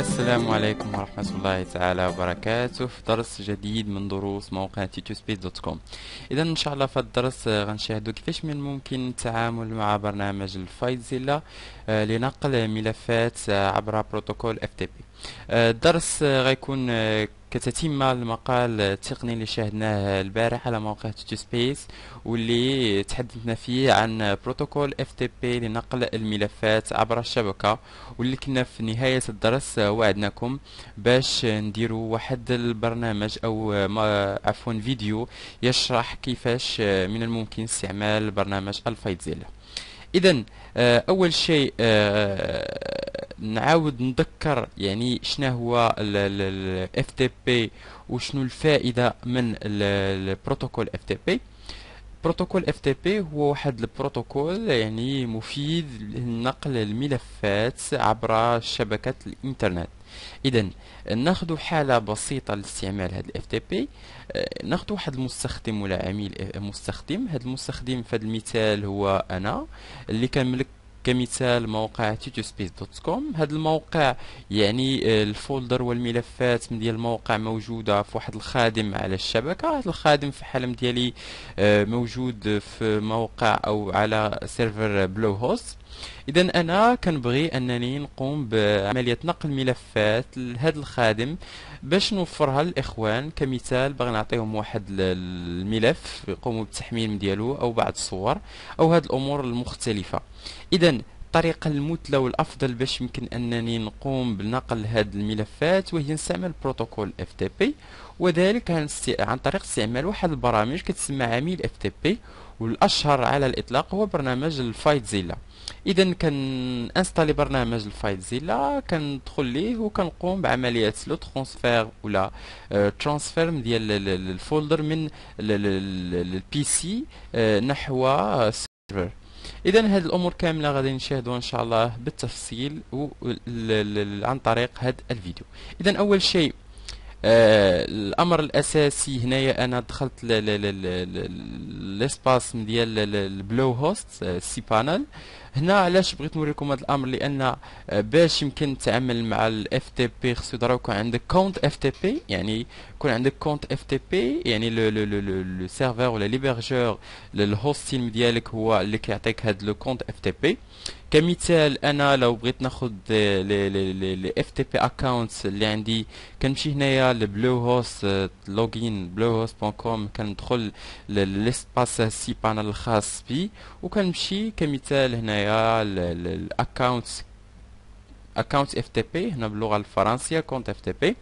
السلام عليكم ورحمة الله تعالى وبركاته في درس جديد من دروس موقع كوم إذا إن شاء الله في الدرس غنشاهدو كيفاش من الممكن التعامل مع برنامج الفايزيلا آه، لنقل ملفات آه، عبر بروتوكول بي آه، الدرس غيكون كتتم المقال التقني اللي شاهدناه البارح على موقع تيتو سبيس واللي تحدثنا فيه عن بروتوكول اف تي بي لنقل الملفات عبر الشبكه واللي كنا في نهايه الدرس وعدناكم باش نديروا واحد البرنامج او عفوا فيديو يشرح كيفاش من الممكن استعمال برنامج الفايتزيلا اذا آه، اول شيء آه، نعاود نذكر يعني شنو هو ال بي وشنو الفائدة من البروتوكول FTP بروتوكول بي هو واحد البروتوكول يعني مفيد لنقل الملفات عبر شبكة الإنترنت إذا ناخذ حالة بسيطة لاستعمال هذا تي بي ناخذ واحد المستخدم ولا عميل آه، مستخدم هذا المستخدم في هذا المثال هو أنا اللي كنملك كمثال موقع كوم هذا الموقع يعني آه، الفولدر والملفات من ديال الموقع موجودة في واحد الخادم على الشبكة هذا الخادم في حالم ديالي آه، موجود في موقع أو على سيرفر بلو هوست اذا انا كنبغي انني نقوم بعمليه نقل ملفات لهذا الخادم باش نوفرها للاخوان كمثال باغي نعطيهم واحد الملف يقوموا بتحميل ديالو او بعض الصور او هاد الامور المختلفه اذا الطريقة المثلى والأفضل باش يمكن أنني نقوم بنقل هاد الملفات وهي نستعمل بروتوكول اف تي بي وذلك عن, طريق استعمال واحد البرامج كتسمى عميل اف تي بي والاشهر على الاطلاق هو برنامج الفايت زيلا اذا انستالي برنامج الفايت زيلا كندخل ليه وكنقوم بعمليه لو ترونسفير ولا آه، ترانسفيرم ديال الفولدر من البي سي آه، نحو السيرفر اذا هاد الامور كامله غادي نشاهدوها ان شاء الله بالتفصيل عن طريق هاد الفيديو اذا اول شيء الامر الاساسي هنايا انا دخلت لسباس ديال البلو هوست آه، سي بانل هنا علاش بغيت نوريكم هذا الامر لان آه، باش يمكن تتعامل مع الاف تي بي خصو ضروري يكون عندك كونت اف تي بي يعني يكون عندك كونت اف تي بي يعني لو لو لو لو سيرفر ولا ليبرجور الهوستيم ديالك هو اللي كيعطيك هاد لو كونت اف تي بي كمثال انا لو بغيت ناخذ لي اف تي بي اكونتس اللي عندي كنمشي هنايا لبلو هوست آه، لوجين بلو هوست بون كوم كندخل للسباس سي بانل الخاص بي وكنمشي كمثال هنايا هنايا الاكونت اكونت اف تي بي هنا باللغه الفرنسيه كونت اف تي بي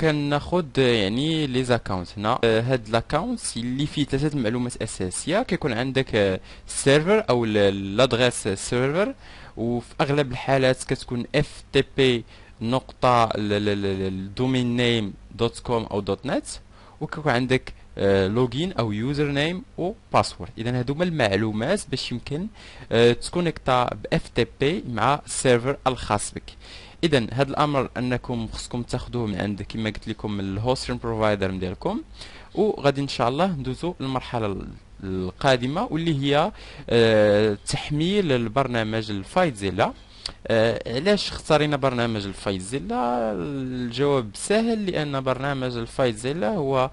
كناخد يعني لي زاكونت هنا هاد لاكونت اللي فيه ثلاثه معلومات اساسيه كيكون عندك السيرفر او لادغيس السيرفر وفي اغلب الحالات كتكون اف تي بي نقطه الدومين نيم دوت كوم او دوت نت وكيكون عندك لوجين آه، او يوزر نيم او باسورد اذا هذوما المعلومات باش يمكن آه، تكونيكتا باف تي بي مع السيرفر الخاص بك اذا هذا الامر انكم خصكم تاخذوه من عند كما قلت لكم من الهوستين بروفايدر ديالكم وغادي ان شاء الله ندوزو للمرحله القادمه واللي هي أه تحميل البرنامج الفايتزيلا أه علاش اختارينا برنامج الفايتزيلا الجواب سهل لان برنامج الفايتزيلا هو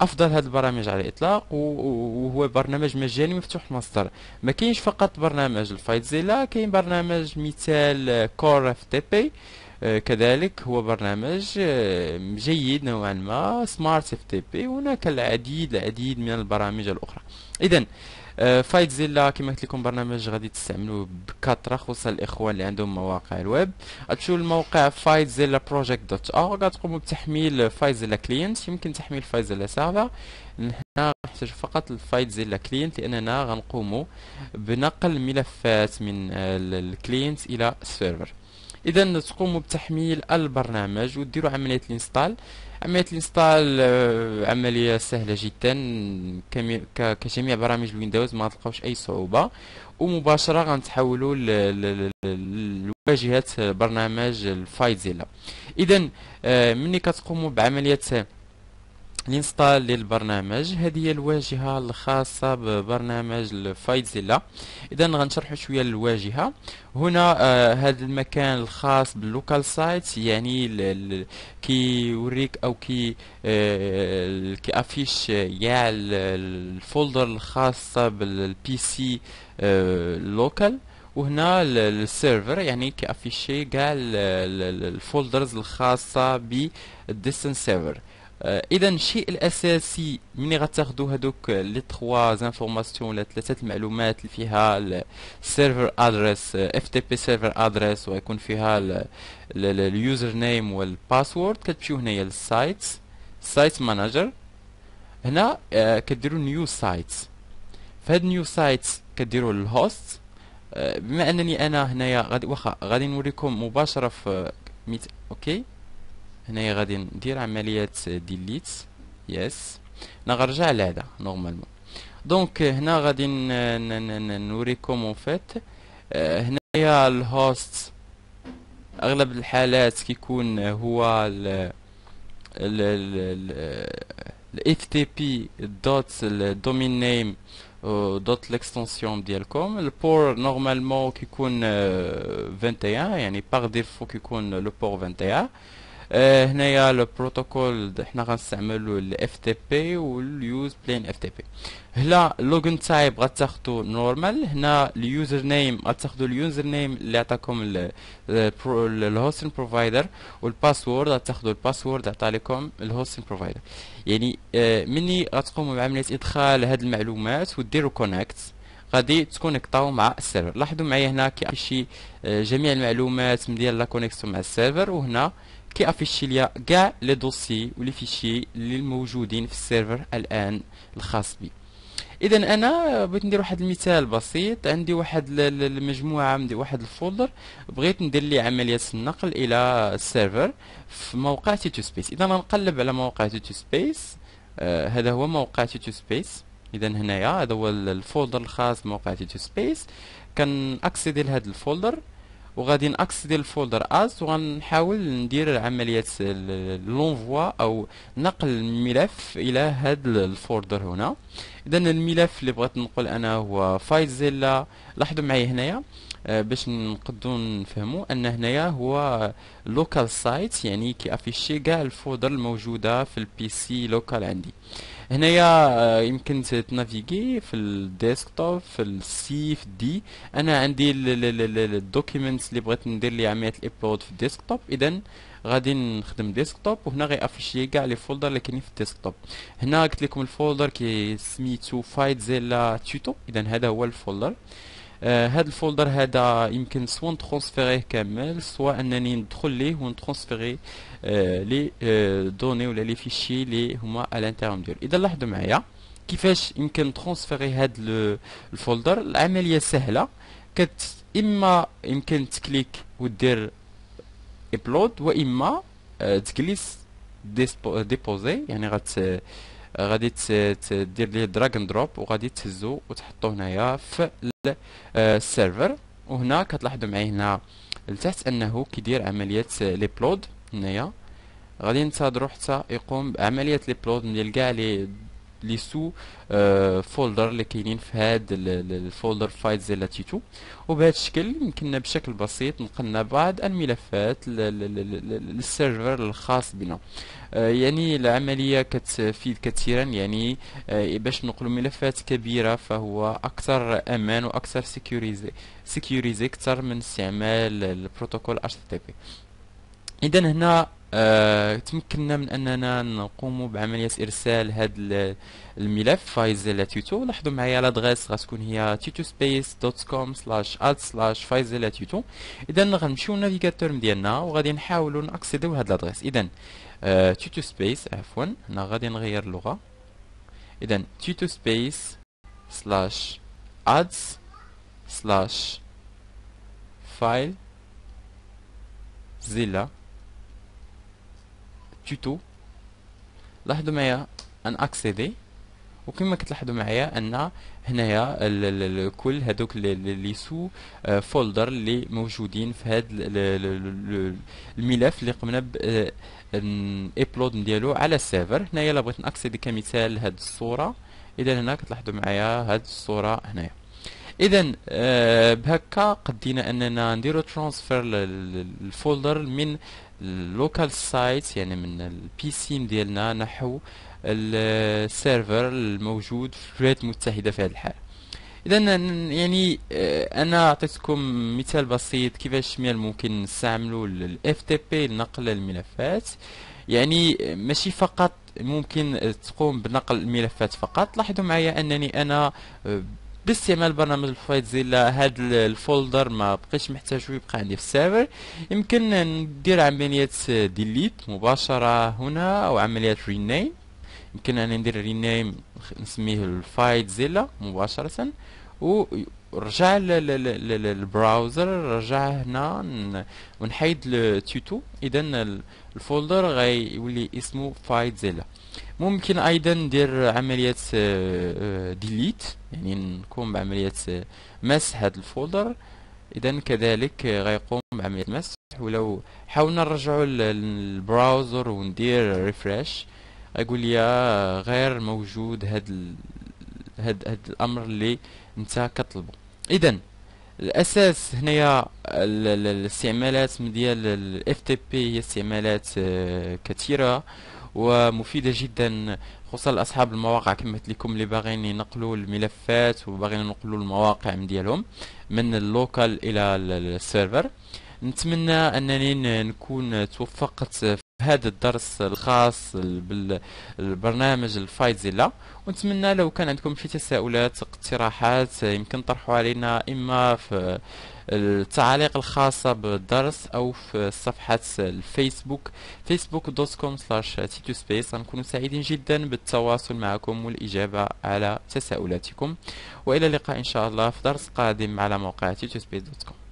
افضل هذه البرامج على الاطلاق وهو برنامج مجاني مفتوح المصدر ما كاينش فقط برنامج الفايتزيلا كاين برنامج مثال كور اف تي بي آه، كذلك هو برنامج آه، جيد نوعا ما سمارت اف تي بي هناك العديد العديد من البرامج الاخرى اذا آه، فايت زيلا كما قلت لكم برنامج غادي تستعملوه بكثره خصوصا الاخوان اللي عندهم مواقع الويب غتمشيو للموقع فايت زيلا بروجيكت دوت اورغ غتقوموا بتحميل فايت زيلا كلينت يمكن تحميل فايت زيلا سيرفر هنا نحتاج فقط الفايت زيلا كلينت لاننا غنقوموا بنقل ملفات من الكلينت الى السيرفر اذا تقوموا بتحميل البرنامج وديروا عمليه الانستال عملية الانستال آه، عملية سهلة جدا كجميع برامج الويندوز ما تلقاوش اي صعوبة ومباشرة غنتحولوا لواجهة برنامج الفايتزيلا اذا آه، ملي كتقوموا بعملية الانستال للبرنامج هذه هي الواجهه الخاصه ببرنامج الفايتزيلا اذا غنشرح شويه الواجهه هنا آه هذا المكان الخاص باللوكال سايت يعني كيوريك او كي آه كافيش ياع الفولدر الخاصه بالبي سي آه لوكال وهنا السيرفر يعني كافيشي كاع الفولدرز الخاصه بالديستنس سيرفر Euh, اذا الشيء الاساسي ملي غتاخذوا هذوك آه، لي تخوا انفورماسيون ولا ثلاثه المعلومات اللي فيها السيرفر ادريس اف تي بي سيرفر ادريس ويكون فيها اليوزر نيم والباسورد كتمشيو هنايا للسايت سايت مانجر هنا كديروا نيو سايت فهاد نيو سايت كديروا الهوست بما انني انا هنايا غادي واخا غادي نوريكم مباشره في ميت اوكي هنايا غادي ندير عمليه ديليت يس نرجع لهذا نورمالمون دونك هنا غادي نوريكم اون فيت آه، هنايا الهوست اغلب الحالات كيكون هو ال اف تي بي دوت الدومين نيم دوت ليكستنسيون ديالكم البور نورمالمون كيكون آه، 21 يعني باغ ديفو كيكون لو بور 21 هنا هنايا البروتوكول حنا غنستعملو ال FTP واليوز بلين FTP هنا لوغن تايب غتاخدو نورمال هنا اليوزر نيم غتاخدو اليوزر نيم اللي عطاكم الهوستن بروفايدر والباسورد غتاخدو الباسورد عطا لكم الهوستين بروفايدر يعني آه مني غتقومو بعمليه ادخال هاد المعلومات ديرو كونكت غادي تكونيكطاو مع السيرفر لاحظوا معايا هنا كيعطي شي آه، جميع المعلومات ديال لا كونيكسيون مع السيرفر وهنا كيافيشي ليا كاع لي دوسي ولي فيشي اللي موجودين في السيرفر الان الخاص بي اذا انا بغيت ندير واحد المثال بسيط عندي واحد المجموعه عندي واحد الفولدر بغيت ندير لي عمليه النقل الى السيرفر في موقع تي تو سبيس اذا نقلب على موقع تي تو سبيس آه هذا هو موقع تي تو سبيس اذا هنايا هذا هو الفولدر الخاص بموقع تي تو سبيس كنأكسيدي لهذا الفولدر وغادي ناكسد الفولدر از وغنحاول ندير عمليه لونفوا او نقل الملف الى هذا الفولدر هنا اذا الملف اللي بغيت نقول انا هو فايل زيلا لاحظوا معايا هنايا آه، باش نقدو نفهمو ان هنايا هو لوكال سايت يعني كي افيشي كاع الفودر الموجوده في البيسي لوكال عندي هنايا آه، يمكن تنافيغي في الديسكتوب في السي في دي انا عندي الدوكيمنتس اللي بغيت ندير لي عمليه الابلود في الديسكتوب اذا غادي نخدم ديسكتوب وهنا افيشي كاع لي فولدر اللي كاينين في الديسكتوب هنا قلت لكم الفولدر كي سميتو فايت زيلا تيوتو اذا هذا هو الفولدر آه، هاد الفولدر هذا يمكن سواء نترونسفيريه كامل سواء انني ندخل ليه ونترونسفيري آه، لي آه، دوني ولا لي فيشي اللي هما الانترن ديال اذا لاحظوا معايا كيفاش يمكن ترونسفيري هاد الفولدر العمليه سهله كت اما يمكن تكليك ودير ابلود واما تجلس ديبوزي يعني غت غادي دير ليه دراج اند دروب وغادي تهزو وتحطو هنايا في السيرفر آه، وهنا كتلاحظوا معايا هنا لتحت انه كيدير عمليه ليبلود هنايا غادي ننتظروا حتى يقوم بعمليه ليبلود ديال كاع لي لي سو فولدر آه، اللي كاينين في هاد الفولدر فايلز ديال لاتيتو وبهذا الشكل يمكننا بشكل بسيط نقلنا بعض الملفات للسيرفر الخاص بنا آه، يعني العمليه كتفيد كثيرا يعني آه، باش نقلوا ملفات كبيره فهو اكثر امان واكثر سيكيوريزي سيكيوريزي اكثر من استعمال البروتوكول تي بي اذا هنا آه تمكنا من اننا نقوم بعمليه ارسال هذا الملف فايزيلا تيتو لاحظوا معايا لادريس غتكون هي تيوتو سبيس دوت كوم سلاش سلاش اذا غنمشيو النافيغاتور ديالنا وغادي نحاولوا ناكسيديو هاد لادريس اذا آه تيوتو سبيس عفوا هنا غادي نغير اللغه اذا تيوتو سبيس سلاش ادز سلاش فايل زيلا تيتو لاحظوا معايا ان اكسيدي وكما كتلاحظوا معايا ان هنايا كل هذوك لي سو فولدر آه، اللي موجودين في هذا الملف اللي قمنا ب ابلود آه، ديالو على السيرفر هنايا الا بغيت ناكسيدي كمثال لهاد الصوره اذا هنا كتلاحظوا معايا هاد الصوره هنايا اذا آه، بهكا قدينا اننا نديرو ترانسفير للفولدر من اللوكال سايت يعني من البي سي ديالنا نحو السيرفر الموجود في الولايات المتحده في هذه الحال اذا يعني آه، انا اعطيتكم مثال بسيط كيفاش من الممكن نستعملوا الاف تي بي لنقل الملفات يعني آه، ماشي فقط ممكن تقوم بنقل الملفات فقط لاحظوا معايا انني انا آه، باستعمال برنامج الفايت زيلا هاد الفولدر ما بقيتش محتاجو يبقى عندي في السيرفر يمكن ندير عملية ديليت مباشرة هنا او عملية رينيم يمكن انا ندير رينيم نسميه الفايت زيلا مباشرة و رجع للبراوزر رجع هنا ونحيد التوتو اذا الفولدر غيولي اسمه فايتزيلا ممكن ايضا ندير عمليه ديليت آه، آه، يعني نقوم بعمليه آه، مسح هذا الفولدر اذا كذلك غيقوم بعمليه مسح ولو حاولنا نرجعوا للبراوزر وندير ريفريش اقول لي غير موجود هاد هاد هاد الامر اللي انت كطلبه اذا الاساس هنايا الاستعمالات ديال الاف تي بي هي استعمالات آه، كثيره ومفيده جدا خصوصا لاصحاب المواقع كما قلت لكم اللي باغيين ينقلوا الملفات وباغيين ينقلوا المواقع ديالهم من اللوكال الى السيرفر نتمنى انني نكون توفقت في هذا الدرس الخاص بالبرنامج الفايت زيلا ونتمنى لو كان عندكم شي تساؤلات اقتراحات يمكن طرحوا علينا اما في التعليق الخاصة بالدرس او في صفحة الفيسبوك فيسبوك دوت كوم سلاش تيتو سبيس غنكون سعيدين جدا بالتواصل معكم والاجابة على تساؤلاتكم والى اللقاء ان شاء الله في درس قادم على موقع تيتو سبيس دوت كوم